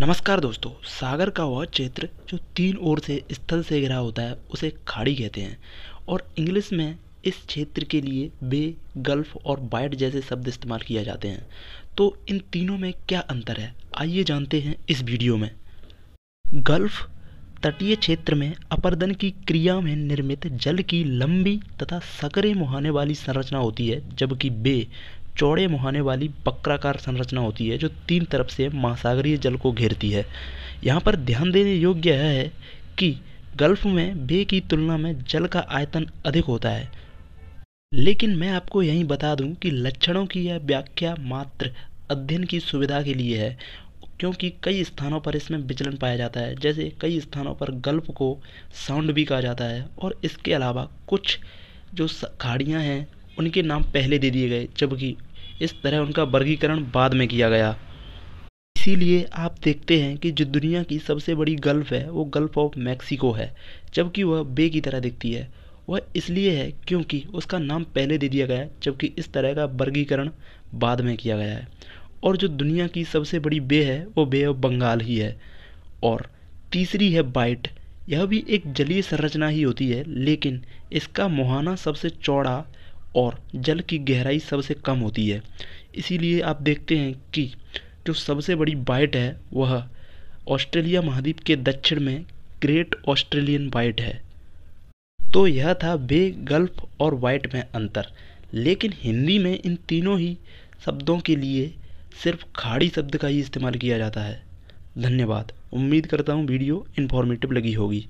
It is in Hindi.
नमस्कार दोस्तों सागर का वह क्षेत्र जो तीन ओर से स्थल से घिरा होता है उसे खाड़ी कहते हैं और इंग्लिश में इस क्षेत्र के लिए बे गल्फ और बाइट जैसे शब्द इस्तेमाल किया जाते हैं तो इन तीनों में क्या अंतर है आइए जानते हैं इस वीडियो में गल्फ तटीय क्षेत्र में अपरदन की क्रिया में निर्मित जल की लंबी तथा सकरे मुहाने वाली संरचना होती है जबकि बे चौड़े मुहाने वाली बकराकार संरचना होती है जो तीन तरफ से महासागरीय जल को घेरती है यहाँ पर ध्यान देने योग्य यह है कि गल्फ में बे की तुलना में जल का आयतन अधिक होता है लेकिन मैं आपको यही बता दूं कि लक्षणों की यह व्याख्या मात्र अध्ययन की सुविधा के लिए है क्योंकि कई स्थानों पर इसमें विचलन पाया जाता है जैसे कई स्थानों पर गल्फ को साउंड भी कहा जाता है और इसके अलावा कुछ जो खाड़ियाँ हैं उनके नाम पहले दे दिए गए जबकि इस तरह उनका वर्गीकरण बाद में किया गया इसीलिए आप देखते हैं कि जो दुनिया की सबसे बड़ी गल्फ है वो गल्फ ऑफ मैक्सिको है जबकि वह बे की तरह दिखती है वह इसलिए है क्योंकि उसका नाम पहले दे दिया गया है जबकि इस तरह का वर्गीकरण बाद में किया गया है और जो दुनिया की सबसे बड़ी बे है वो बे ऑफ बंगाल ही है और तीसरी है बाइट यह भी एक जलीय संरचना ही होती है लेकिन इसका मुहाना सबसे चौड़ा और जल की गहराई सबसे कम होती है इसीलिए आप देखते हैं कि जो सबसे बड़ी बाइट है वह ऑस्ट्रेलिया महाद्वीप के दक्षिण में ग्रेट ऑस्ट्रेलियन बाइट है तो यह था बे गल्फ और वाइट में अंतर लेकिन हिंदी में इन तीनों ही शब्दों के लिए सिर्फ खाड़ी शब्द का ही इस्तेमाल किया जाता है धन्यवाद उम्मीद करता हूँ वीडियो इन्फॉर्मेटिव लगी होगी